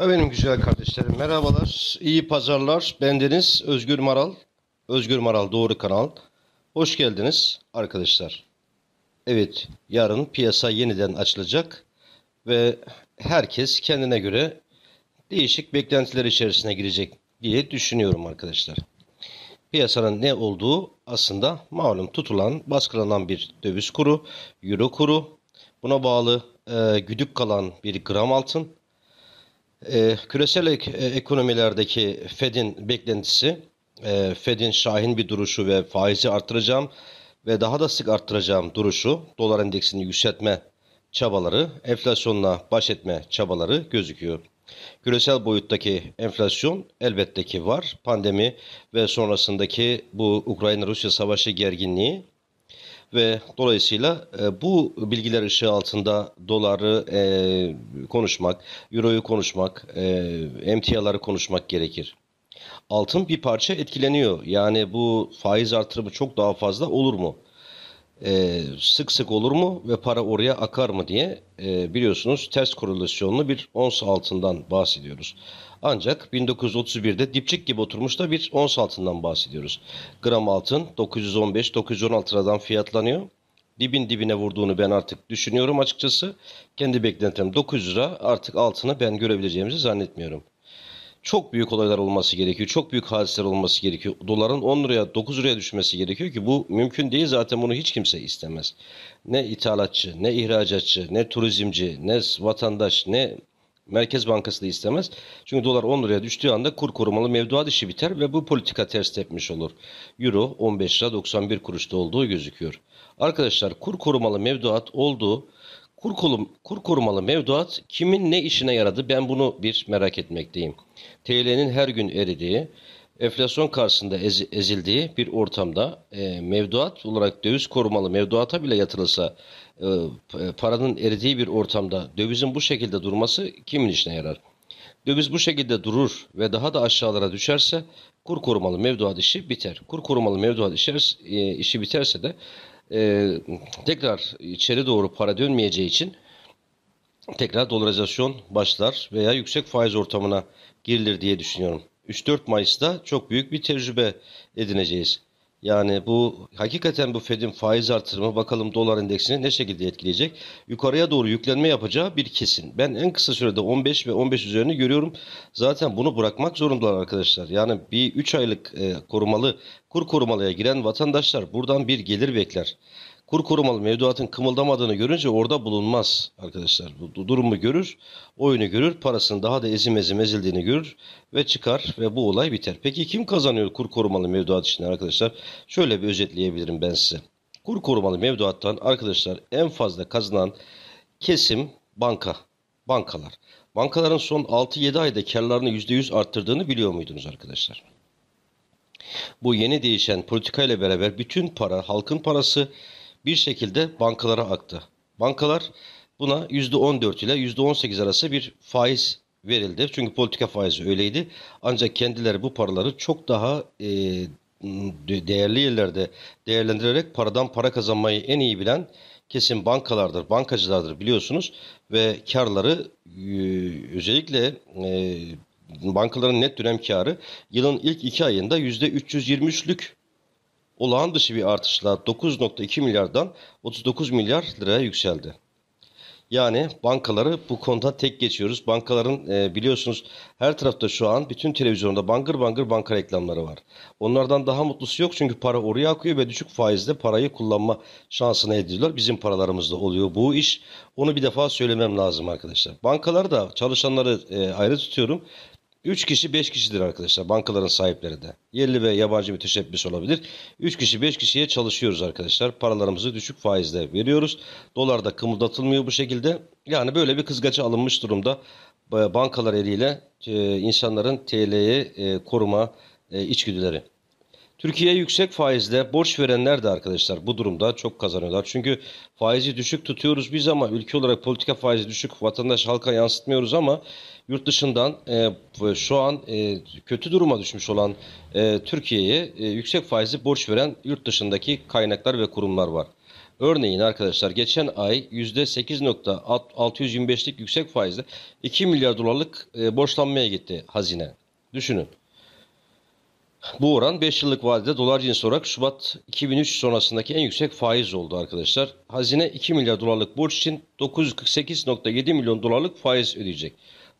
Benim güzel kardeşlerim merhabalar, iyi pazarlar. Bendeniz Özgür Maral, Özgür Maral Doğru Kanal. Hoş geldiniz arkadaşlar. Evet, yarın piyasa yeniden açılacak ve herkes kendine göre değişik beklentiler içerisine girecek diye düşünüyorum arkadaşlar. Piyasanın ne olduğu aslında malum tutulan, baskılanan bir döviz kuru, euro kuru, buna bağlı e, güdük kalan bir gram altın, e, küresel ek, e, ekonomilerdeki Fed'in beklentisi, e, Fed'in şahin bir duruşu ve faizi artıracağım ve daha da sık artıracağım duruşu, dolar endeksini yükseltme çabaları, enflasyonla baş etme çabaları gözüküyor. Küresel boyuttaki enflasyon elbette ki var. Pandemi ve sonrasındaki bu Ukrayna-Rusya savaşı gerginliği ve dolayısıyla e, bu bilgiler ışığı altında doları e, konuşmak, euroyu konuşmak, e, emtiaları konuşmak gerekir. Altın bir parça etkileniyor. Yani bu faiz artırımı çok daha fazla olur mu? e, sık sık olur mu ve para oraya akar mı diye e, biliyorsunuz ters korelasyonlu bir ons altından bahsediyoruz. Ancak 1931'de dipçik gibi oturmuş da bir ons altından bahsediyoruz. Gram altın 915-916 liradan fiyatlanıyor. Dibin dibine vurduğunu ben artık düşünüyorum açıkçası. Kendi beklentim 900 lira artık altını ben görebileceğimizi zannetmiyorum çok büyük olaylar olması gerekiyor. Çok büyük hadiseler olması gerekiyor. Doların 10 liraya 9 liraya düşmesi gerekiyor ki bu mümkün değil. Zaten bunu hiç kimse istemez. Ne ithalatçı, ne ihracatçı, ne turizmci, ne vatandaş, ne Merkez Bankası da istemez. Çünkü dolar 10 liraya düştüğü anda kur korumalı mevduat işi biter ve bu politika ters tepmiş olur. Euro 15 lira 91 kuruşta olduğu gözüküyor. Arkadaşlar kur korumalı mevduat olduğu Kur, kolum, kur korumalı mevduat kimin ne işine yaradı ben bunu bir merak etmekteyim. TL'nin her gün eridiği, enflasyon karşısında ez, ezildiği bir ortamda e, mevduat olarak döviz korumalı mevduata bile yatırılsa e, e, paranın eridiği bir ortamda dövizin bu şekilde durması kimin işine yarar? Döviz bu şekilde durur ve daha da aşağılara düşerse kur korumalı mevduat işi biter. Kur korumalı mevduat işi, e, işi biterse de e, tekrar içeri doğru para dönmeyeceği için tekrar dolarizasyon başlar veya yüksek faiz ortamına girilir diye düşünüyorum. 3-4 Mayıs'ta çok büyük bir tecrübe edineceğiz. Yani bu hakikaten bu Fed'in faiz artırımı bakalım dolar endeksini ne şekilde etkileyecek? Yukarıya doğru yüklenme yapacağı bir kesin. Ben en kısa sürede 15 ve 15 üzerini görüyorum. Zaten bunu bırakmak zorundalar arkadaşlar. Yani bir 3 aylık e, korumalı, kur korumalıya giren vatandaşlar buradan bir gelir bekler kur korumalı mevduatın kımıldamadığını görünce orada bulunmaz arkadaşlar. Bu durumu görür, oyunu görür, parasının daha da ezim ezim ezildiğini görür ve çıkar ve bu olay biter. Peki kim kazanıyor kur korumalı mevduat için arkadaşlar? Şöyle bir özetleyebilirim ben size. Kur korumalı mevduattan arkadaşlar en fazla kazanan kesim banka, bankalar. Bankaların son 6-7 ayda karlarını %100 arttırdığını biliyor muydunuz arkadaşlar? Bu yeni değişen politikayla beraber bütün para, halkın parası bir şekilde bankalara aktı. Bankalar buna %14 ile %18 arası bir faiz verildi. Çünkü politika faizi öyleydi. Ancak kendileri bu paraları çok daha e, değerli yerlerde değerlendirerek paradan para kazanmayı en iyi bilen kesin bankalardır, bankacılardır biliyorsunuz ve karları e, özellikle e, bankaların net dönem karı yılın ilk iki ayında yüzde %323'lük olağan dışı bir artışla 9.2 milyardan 39 milyar liraya yükseldi. Yani bankaları bu konuda tek geçiyoruz. Bankaların e, biliyorsunuz her tarafta şu an bütün televizyonda bangır bangır banka reklamları var. Onlardan daha mutlusu yok çünkü para oraya akıyor ve düşük faizle parayı kullanma şansını ediyorlar. Bizim paralarımızda oluyor bu iş. Onu bir defa söylemem lazım arkadaşlar. Bankalar da çalışanları e, ayrı tutuyorum. 3 kişi 5 kişidir arkadaşlar bankaların sahipleri de. Yerli ve yabancı bir teşebbüs olabilir. 3 kişi 5 kişiye çalışıyoruz arkadaşlar. Paralarımızı düşük faizle veriyoruz. Dolar da kımıldatılmıyor bu şekilde. Yani böyle bir kızgaça alınmış durumda. E, bankalar eliyle e, insanların TL'yi e, koruma içgüdüleri. Türkiye yüksek faizle borç verenler de arkadaşlar bu durumda çok kazanıyorlar. Çünkü faizi düşük tutuyoruz biz ama ülke olarak politika faizi düşük vatandaş halka yansıtmıyoruz ama yurt dışından e, şu an e, kötü duruma düşmüş olan e, Türkiye'ye e, yüksek faizli borç veren yurt dışındaki kaynaklar ve kurumlar var. Örneğin arkadaşlar geçen ay %8.625'lik yüksek faizle 2 milyar dolarlık e, borçlanmaya gitti hazine. Düşünün. Bu oran 5 yıllık vadede dolar cinsi olarak Şubat 2003 sonrasındaki en yüksek faiz oldu arkadaşlar. Hazine 2 milyar dolarlık borç için 948.7 milyon dolarlık faiz ödeyecek.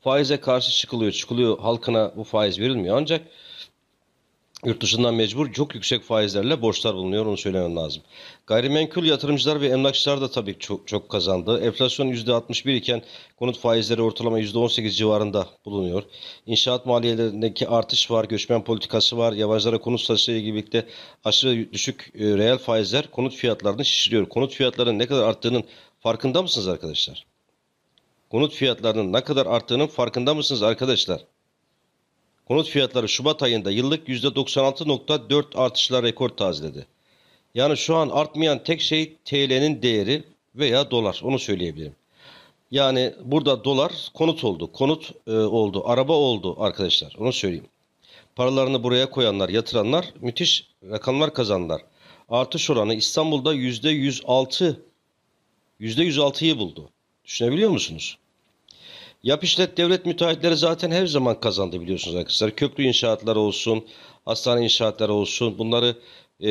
Faize karşı çıkılıyor çıkılıyor halkına bu faiz verilmiyor ancak Yurt dışından mecbur çok yüksek faizlerle borçlar bulunuyor onu söylemem lazım. Gayrimenkul yatırımcılar ve emlakçılar da tabii çok, çok kazandı. Enflasyon %61 iken konut faizleri ortalama %18 civarında bulunuyor. İnşaat maliyelerindeki artış var, göçmen politikası var, yabancılara konut satışıyla ilgili birlikte aşırı düşük e, reel faizler konut fiyatlarını şişiriyor. Konut fiyatlarının ne kadar arttığının farkında mısınız arkadaşlar? Konut fiyatlarının ne kadar arttığının farkında mısınız arkadaşlar? Konut fiyatları Şubat ayında yıllık %96.4 artışla rekor taziledi. Yani şu an artmayan tek şey TL'nin değeri veya dolar onu söyleyebilirim. Yani burada dolar konut oldu, konut e, oldu, araba oldu arkadaşlar onu söyleyeyim. Paralarını buraya koyanlar, yatıranlar müthiş rakamlar kazandılar. Artış oranı İstanbul'da %106, %106'yı buldu. Düşünebiliyor musunuz? Yap işlet devlet müteahhitleri zaten her zaman kazandı biliyorsunuz arkadaşlar. Köprü inşaatları olsun, hastane inşaatları olsun bunları e,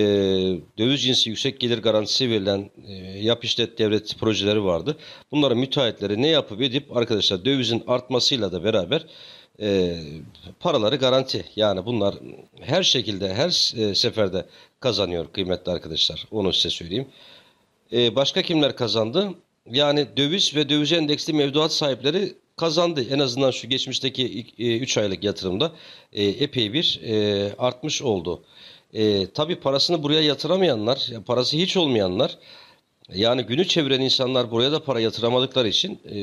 döviz cinsi yüksek gelir garantisi verilen e, yap işlet devlet projeleri vardı. Bunların müteahhitleri ne yapıp edip arkadaşlar dövizin artmasıyla da beraber e, paraları garanti. Yani bunlar her şekilde her e, seferde kazanıyor kıymetli arkadaşlar. Onu size söyleyeyim. E, başka kimler kazandı? Yani döviz ve döviz endeksli mevduat sahipleri kazandı. En azından şu geçmişteki 3 e, aylık yatırımda e, epey bir e, artmış oldu. E, tabii parasını buraya yatıramayanlar, parası hiç olmayanlar, yani günü çeviren insanlar buraya da para yatıramadıkları için e,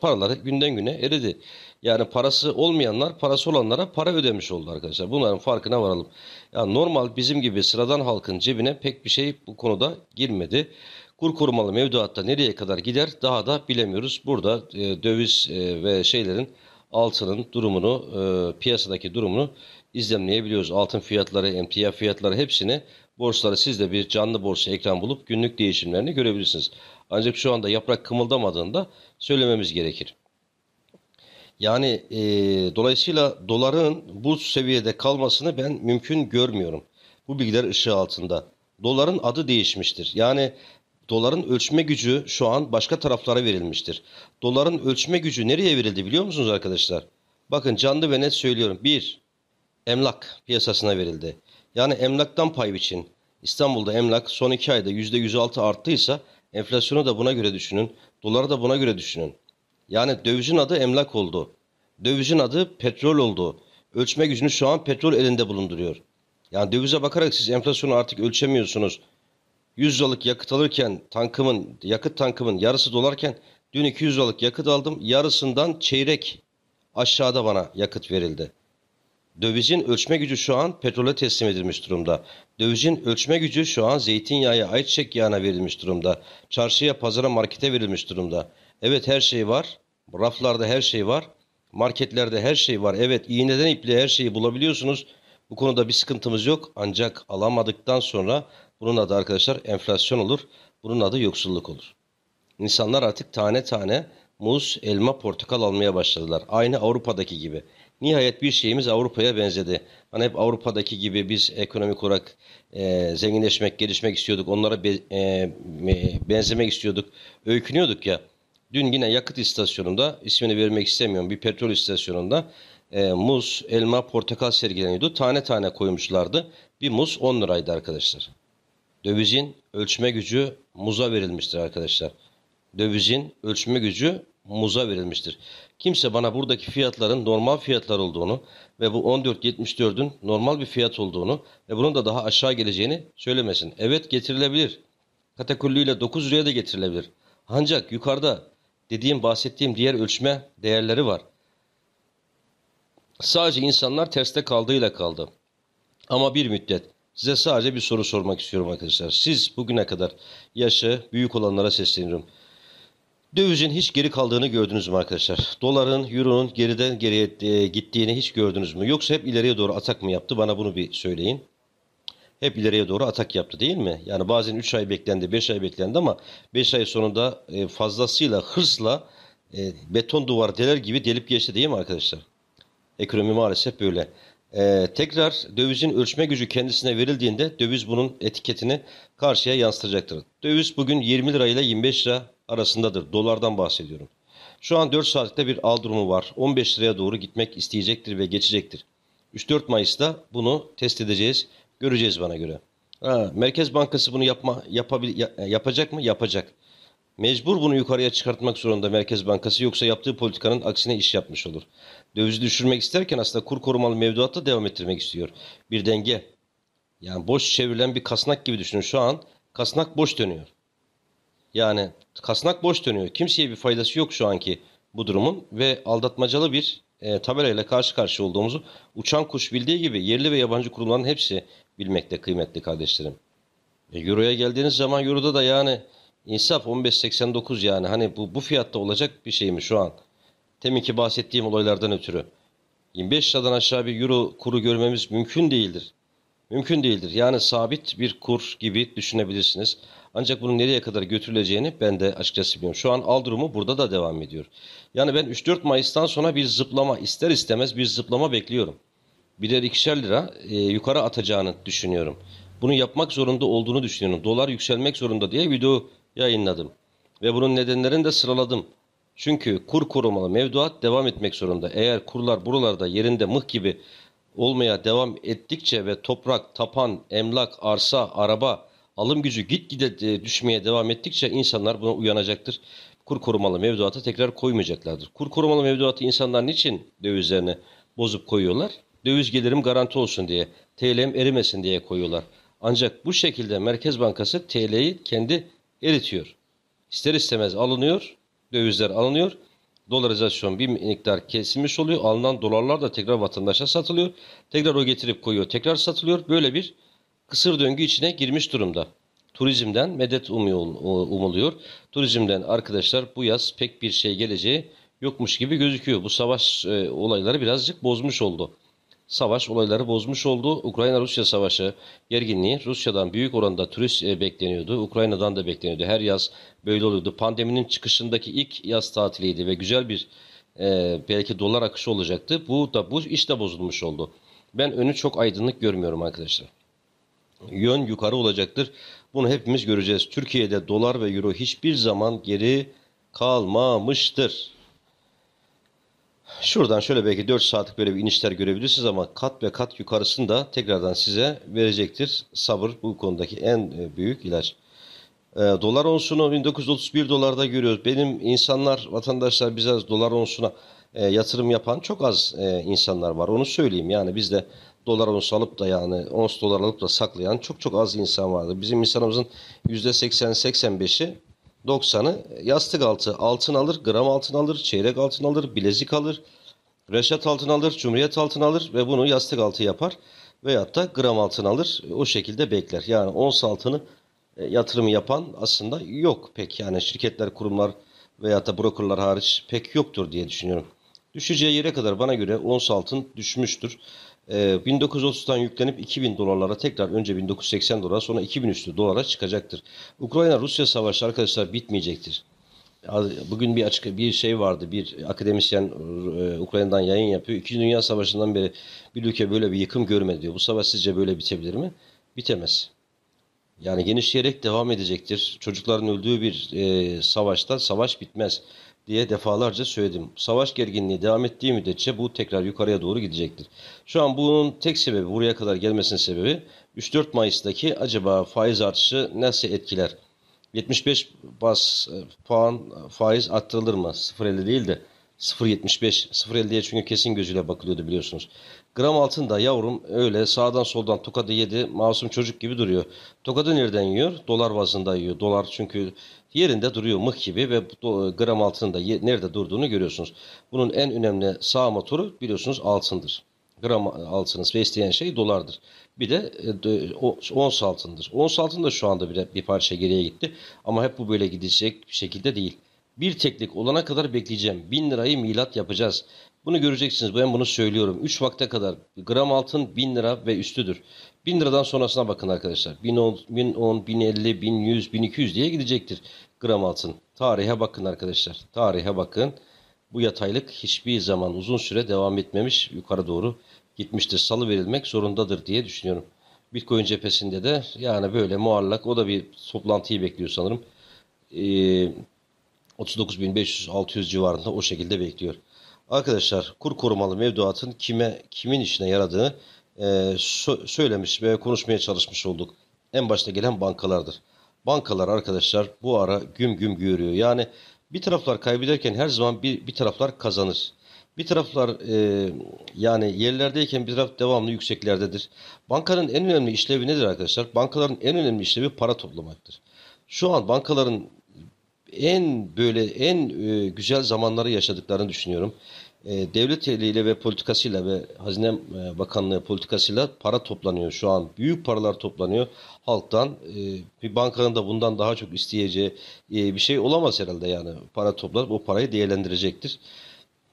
paraları günden güne eridi. Yani parası olmayanlar parası olanlara para ödemiş oldu arkadaşlar. Bunların farkına varalım. Yani normal bizim gibi sıradan halkın cebine pek bir şey bu konuda girmedi. Kur korumalı mevduatta nereye kadar gider daha da bilemiyoruz. Burada e, döviz e, ve şeylerin altının durumunu, e, piyasadaki durumunu izlemleyebiliyoruz. Altın fiyatları, emtia fiyatları hepsini borsaları siz de bir canlı borsa ekran bulup günlük değişimlerini görebilirsiniz. Ancak şu anda yaprak kımıldamadığında söylememiz gerekir. Yani e, dolayısıyla doların bu seviyede kalmasını ben mümkün görmüyorum. Bu bilgiler ışığı altında. Doların adı değişmiştir. Yani Doların ölçme gücü şu an başka taraflara verilmiştir. Doların ölçme gücü nereye verildi biliyor musunuz arkadaşlar? Bakın canlı ve net söylüyorum. 1. Emlak piyasasına verildi. Yani emlaktan pay biçin. İstanbul'da emlak son 2 ayda %106 arttıysa enflasyonu da buna göre düşünün. Doları da buna göre düşünün. Yani dövizin adı emlak oldu. Dövizin adı petrol oldu. Ölçme gücünü şu an petrol elinde bulunduruyor. Yani dövize bakarak siz enflasyonu artık ölçemiyorsunuz. 100 liralık yakıt alırken tankımın, yakıt tankımın yarısı dolarken dün 200 liralık yakıt aldım. Yarısından çeyrek aşağıda bana yakıt verildi. Dövizin ölçme gücü şu an petrole teslim edilmiş durumda. Dövizin ölçme gücü şu an zeytinyağı, ayçiçek yağına verilmiş durumda. Çarşıya, pazara, markete verilmiş durumda. Evet her şey var. Raflarda her şey var. Marketlerde her şey var. Evet iğneden ipliğe her şeyi bulabiliyorsunuz. Bu konuda bir sıkıntımız yok. Ancak alamadıktan sonra bunun adı arkadaşlar enflasyon olur. Bunun adı yoksulluk olur. İnsanlar artık tane tane muz, elma, portakal almaya başladılar. Aynı Avrupa'daki gibi. Nihayet bir şeyimiz Avrupa'ya benzedi. Hani hep Avrupa'daki gibi biz ekonomik olarak e, zenginleşmek, gelişmek istiyorduk. Onlara be, e, benzemek istiyorduk. Öykünüyorduk ya. Dün yine yakıt istasyonunda, ismini vermek istemiyorum, bir petrol istasyonunda e, muz, elma, portakal sergileniyordu. Tane tane koymuşlardı. Bir muz 10 liraydı arkadaşlar. Dövizin ölçme gücü muza verilmiştir arkadaşlar. Dövizin ölçme gücü muza verilmiştir. Kimse bana buradaki fiyatların normal fiyatlar olduğunu ve bu 14.74'ün normal bir fiyat olduğunu ve bunun da daha aşağı geleceğini söylemesin. Evet getirilebilir. Katakullüyle 9 liraya da getirilebilir. Ancak yukarıda dediğim bahsettiğim diğer ölçme değerleri var. Sadece insanlar terste kaldığıyla kaldı. Ama bir müddet Size sadece bir soru sormak istiyorum arkadaşlar. Siz bugüne kadar yaşı büyük olanlara sesleniyorum. Dövizin hiç geri kaldığını gördünüz mü arkadaşlar? Doların, euronun geriden geriye e, gittiğini hiç gördünüz mü? Yoksa hep ileriye doğru atak mı yaptı? Bana bunu bir söyleyin. Hep ileriye doğru atak yaptı değil mi? Yani bazen 3 ay beklendi, 5 ay beklendi ama 5 ay sonunda e, fazlasıyla hırsla e, beton duvar deler gibi delip geçti değil mi arkadaşlar? Ekonomi maalesef böyle. Ee, tekrar dövizin ölçme gücü kendisine verildiğinde döviz bunun etiketini karşıya yansıtacaktır. Döviz bugün 20 lira ile 25 lira arasındadır. Dolardan bahsediyorum. Şu an 4 saatte bir al durumu var. 15 liraya doğru gitmek isteyecektir ve geçecektir. 3-4 Mayıs'ta bunu test edeceğiz. Göreceğiz bana göre. Ha, Merkez Bankası bunu yapma, yapabil, yapacak mı? Yapacak. Mecbur bunu yukarıya çıkartmak zorunda Merkez Bankası yoksa yaptığı politikanın aksine iş yapmış olur. Dövizi düşürmek isterken aslında kur korumalı mevduatta devam ettirmek istiyor. Bir denge. Yani boş çevrilen bir kasnak gibi düşünün. Şu an kasnak boş dönüyor. Yani kasnak boş dönüyor. Kimseye bir faydası yok şu anki bu durumun ve aldatmacalı bir e, tabelayla karşı karşıya olduğumuzu uçan kuş bildiği gibi yerli ve yabancı kurumların hepsi bilmekte kıymetli kardeşlerim. E, Euro'ya geldiğiniz zaman Euro'da da yani İnsaf 15.89 yani hani bu, bu fiyatta olacak bir şey mi şu an? Teminki bahsettiğim olaylardan ötürü. 25 liradan aşağı bir euro kuru görmemiz mümkün değildir. Mümkün değildir. Yani sabit bir kur gibi düşünebilirsiniz. Ancak bunun nereye kadar götürüleceğini ben de açıkçası bilmiyorum. Şu an al durumu burada da devam ediyor. Yani ben 3-4 Mayıs'tan sonra bir zıplama ister istemez bir zıplama bekliyorum. Birer ikişer lira e, yukarı atacağını düşünüyorum. Bunu yapmak zorunda olduğunu düşünüyorum. Dolar yükselmek zorunda diye video yayınladım ve bunun nedenlerini de sıraladım. Çünkü kur korumalı mevduat devam etmek zorunda. Eğer kurlar buralarda yerinde mıh gibi olmaya devam ettikçe ve toprak, tapan, emlak, arsa, araba alım gücü gitgide düşmeye devam ettikçe insanlar buna uyanacaktır. Kur korumalı mevduata tekrar koymayacaklardır. Kur korumalı mevduatı insanlar niçin dövizlerini bozup koyuyorlar? Döviz gelirim garanti olsun diye, TL'm erimesin diye koyuyorlar. Ancak bu şekilde Merkez Bankası TL'yi kendi eritiyor. İster istemez alınıyor, dövizler alınıyor. Dolarizasyon bir miktar kesilmiş oluyor. Alınan dolarlar da tekrar vatandaşa satılıyor. Tekrar o getirip koyuyor, tekrar satılıyor. Böyle bir kısır döngü içine girmiş durumda. Turizmden medet umuluyor. Turizmden arkadaşlar bu yaz pek bir şey geleceği yokmuş gibi gözüküyor. Bu savaş e, olayları birazcık bozmuş oldu savaş olayları bozmuş oldu. Ukrayna-Rusya savaşı gerginliği Rusya'dan büyük oranda turist e, bekleniyordu. Ukrayna'dan da bekleniyordu. Her yaz böyle oluyordu. Pandeminin çıkışındaki ilk yaz tatiliydi ve güzel bir e, belki dolar akışı olacaktı. Bu da bu iş de bozulmuş oldu. Ben önü çok aydınlık görmüyorum arkadaşlar. Yön yukarı olacaktır. Bunu hepimiz göreceğiz. Türkiye'de dolar ve euro hiçbir zaman geri kalmamıştır. Şuradan şöyle belki 4 saatlik böyle bir inişler görebilirsiniz ama kat ve kat yukarısını da tekrardan size verecektir. Sabır bu konudaki en e, büyük ilaç. E, dolar onsunu 1931 dolarda görüyoruz. Benim insanlar, vatandaşlar bize dolar onsuna e, yatırım yapan çok az e, insanlar var. Onu söyleyeyim yani bizde dolar ons alıp da yani ons dolar alıp da saklayan çok çok az insan vardı. Bizim insanımızın %80-85'i 90'ı yastık altı altın alır, gram altın alır, çeyrek altın alır, bilezik alır, reşat altın alır, cumhuriyet altın alır ve bunu yastık altı yapar. Veyahut da gram altın alır o şekilde bekler. Yani ons altını e, yatırımı yapan aslında yok pek. Yani şirketler, kurumlar veya da brokerlar hariç pek yoktur diye düşünüyorum. Düşeceği yere kadar bana göre ons altın düşmüştür e, ee, 1930'dan yüklenip 2000 dolarlara tekrar önce 1980 dolara sonra 2000 üstü dolara çıkacaktır. Ukrayna-Rusya savaşı arkadaşlar bitmeyecektir. Bugün bir açık bir şey vardı. Bir akademisyen e, Ukrayna'dan yayın yapıyor. İkinci Dünya Savaşı'ndan beri bir ülke böyle bir yıkım görmedi diyor. Bu savaş sizce böyle bitebilir mi? Bitemez. Yani genişleyerek devam edecektir. Çocukların öldüğü bir e, savaşta savaş bitmez diye defalarca söyledim. Savaş gerginliği devam ettiği müddetçe bu tekrar yukarıya doğru gidecektir. Şu an bunun tek sebebi buraya kadar gelmesinin sebebi 3-4 Mayıs'taki acaba faiz artışı nasıl etkiler? 75 bas e, puan e, faiz arttırılır mı? 0.50 değil de 0.75, 0.50'ye çünkü kesin gözüyle bakılıyordu biliyorsunuz. Gram altında yavrum öyle sağdan soldan tokadı yedi masum çocuk gibi duruyor. Tokadı nereden yiyor? Dolar bazında yiyor. Dolar çünkü yerinde duruyor mıh gibi ve gram altında nerede durduğunu görüyorsunuz. Bunun en önemli sağ motoru biliyorsunuz altındır. Gram altınız ve isteyen şey dolardır. Bir de e, ons altındır. Ons altın da şu anda bir, bir parça geriye gitti. Ama hep bu böyle gidecek bir şekilde değil. Bir teklik olana kadar bekleyeceğim. Bin lirayı milat yapacağız. Bunu göreceksiniz. Ben bunu söylüyorum. Üç vakte kadar gram altın bin lira ve üstüdür. Bin liradan sonrasına bakın arkadaşlar. Bin bin bin on, on, elli, bin yüz, bin iki yüz diye gidecektir gram altın. Tarihe bakın arkadaşlar. Tarihe bakın. Bu yataylık hiçbir zaman uzun süre devam etmemiş. Yukarı doğru gitmiştir. Salı verilmek zorundadır diye düşünüyorum. Bitcoin cephesinde de yani böyle muallak o da bir toplantıyı bekliyor sanırım. Ee, 39.500-600 civarında o şekilde bekliyor. Arkadaşlar kur korumalı mevduatın kime kimin işine yaradığı e, so söylemiş ve konuşmaya çalışmış olduk. En başta gelen bankalardır. Bankalar arkadaşlar bu ara güm güm görüyor. Yani bir taraflar kaybederken her zaman bir, bir taraflar kazanır. Bir taraflar e, yani yerlerdeyken bir taraf devamlı yükseklerdedir. Bankanın en önemli işlevi nedir arkadaşlar? Bankaların en önemli işlevi para toplamaktır. Şu an bankaların en böyle en e, güzel zamanları yaşadıklarını düşünüyorum. E, devlet eliyle ve politikasıyla ve Hazine e, Bakanlığı politikasıyla para toplanıyor şu an. Büyük paralar toplanıyor halktan. E, bir bankanın da bundan daha çok isteyeceği e, bir şey olamaz herhalde yani. Para toplar. o parayı değerlendirecektir.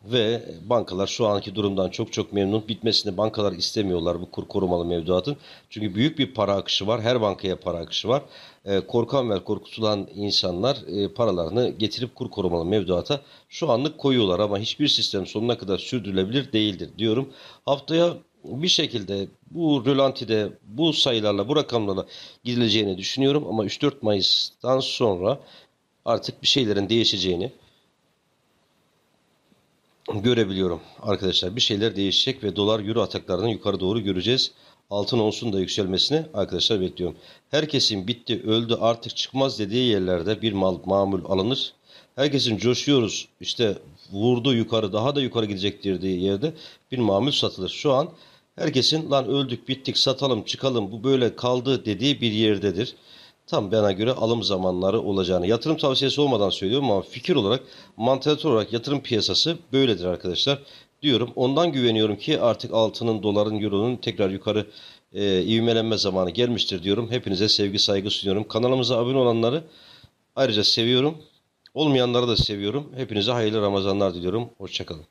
Ve bankalar şu anki durumdan çok çok memnun. Bitmesini bankalar istemiyorlar bu kur korumalı mevduatın. Çünkü büyük bir para akışı var. Her bankaya para akışı var. E, korkan ve korkutulan insanlar e, paralarını getirip kur korumalı mevduata şu anlık koyuyorlar. Ama hiçbir sistem sonuna kadar sürdürülebilir değildir diyorum. Haftaya bir şekilde bu rölantide bu sayılarla bu rakamlarla gidileceğini düşünüyorum ama 3-4 Mayıs'tan sonra artık bir şeylerin değişeceğini görebiliyorum arkadaşlar. Bir şeyler değişecek ve dolar euro ataklarını yukarı doğru göreceğiz. Altın onsun da yükselmesini arkadaşlar bekliyorum. Herkesin bitti, öldü, artık çıkmaz dediği yerlerde bir mal mamul alınır. Herkesin coşuyoruz işte vurdu yukarı daha da yukarı gidecektir diye yerde bir mamul satılır. Şu an herkesin lan öldük bittik satalım çıkalım bu böyle kaldı dediği bir yerdedir tam bana göre alım zamanları olacağını yatırım tavsiyesi olmadan söylüyorum ama fikir olarak mantalite olarak yatırım piyasası böyledir arkadaşlar diyorum. Ondan güveniyorum ki artık altının, doların, euronun tekrar yukarı e, ivmelenme zamanı gelmiştir diyorum. Hepinize sevgi saygı sunuyorum. Kanalımıza abone olanları ayrıca seviyorum. Olmayanları da seviyorum. Hepinize hayırlı Ramazanlar diliyorum. Hoşçakalın.